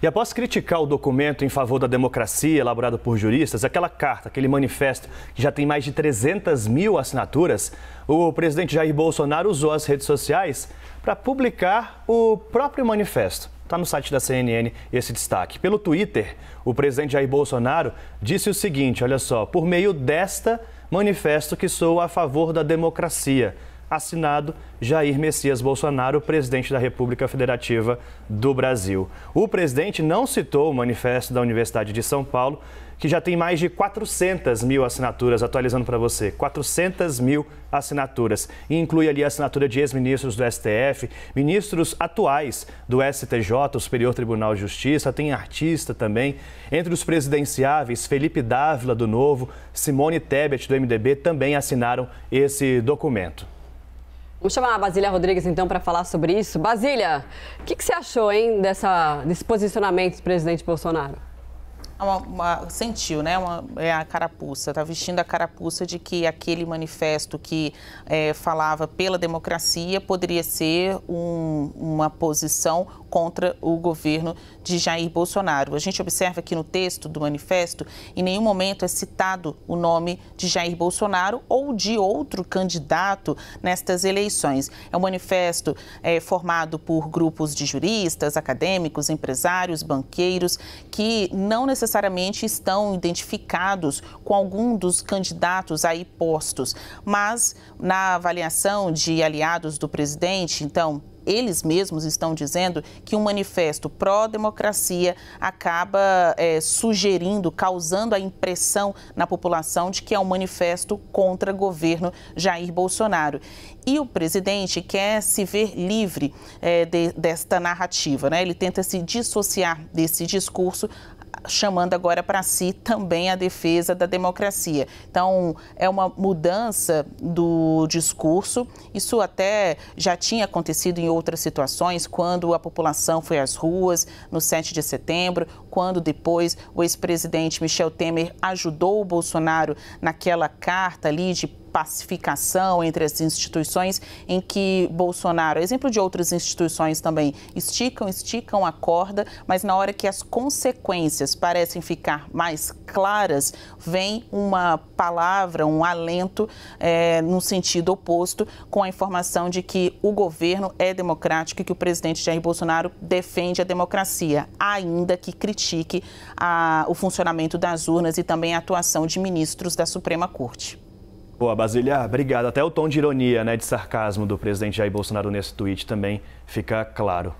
E após criticar o documento em favor da democracia elaborado por juristas, aquela carta, aquele manifesto que já tem mais de 300 mil assinaturas, o presidente Jair Bolsonaro usou as redes sociais para publicar o próprio manifesto. Está no site da CNN esse destaque. Pelo Twitter, o presidente Jair Bolsonaro disse o seguinte: olha só, por meio desta manifesto que sou a favor da democracia assinado Jair Messias Bolsonaro, presidente da República Federativa do Brasil. O presidente não citou o manifesto da Universidade de São Paulo, que já tem mais de 400 mil assinaturas, atualizando para você, 400 mil assinaturas. E inclui ali a assinatura de ex-ministros do STF, ministros atuais do STJ, o Superior Tribunal de Justiça, tem artista também. Entre os presidenciáveis, Felipe Dávila, do Novo, Simone Tebet, do MDB, também assinaram esse documento. Vamos chamar a Basília Rodrigues então para falar sobre isso. Basília, o que, que, você achou hein, dessa, desse posicionamento do presidente Bolsonaro? É uma, uma, sentiu, né? Uma, é a carapuça, está vestindo a carapuça de que aquele manifesto que é, falava pela democracia poderia ser um, uma posição contra o governo de Jair Bolsonaro. A gente observa que no texto do manifesto, em nenhum momento é citado o nome de Jair Bolsonaro ou de outro candidato nestas eleições. É um manifesto é, formado por grupos de juristas, acadêmicos, empresários, banqueiros, que não necessariamente necessariamente estão identificados com algum dos candidatos aí postos, mas na avaliação de aliados do presidente, então, eles mesmos estão dizendo que um manifesto pró-democracia acaba é, sugerindo, causando a impressão na população de que é um manifesto contra o governo Jair Bolsonaro. E o presidente quer se ver livre é, de, desta narrativa, né? ele tenta se dissociar desse discurso chamando agora para si também a defesa da democracia. Então, é uma mudança do discurso. Isso até já tinha acontecido em outras situações, quando a população foi às ruas no 7 de setembro, quando depois o ex-presidente Michel Temer ajudou o Bolsonaro naquela carta ali de pacificação entre as instituições em que Bolsonaro, exemplo de outras instituições também, esticam, esticam a corda, mas na hora que as consequências parecem ficar mais claras, vem uma palavra, um alento é, no sentido oposto, com a informação de que o governo é democrático e que o presidente Jair Bolsonaro defende a democracia, ainda que critique a, o funcionamento das urnas e também a atuação de ministros da Suprema Corte. Boa, Basília, obrigado. Até o tom de ironia, né, de sarcasmo do presidente Jair Bolsonaro nesse tweet também fica claro.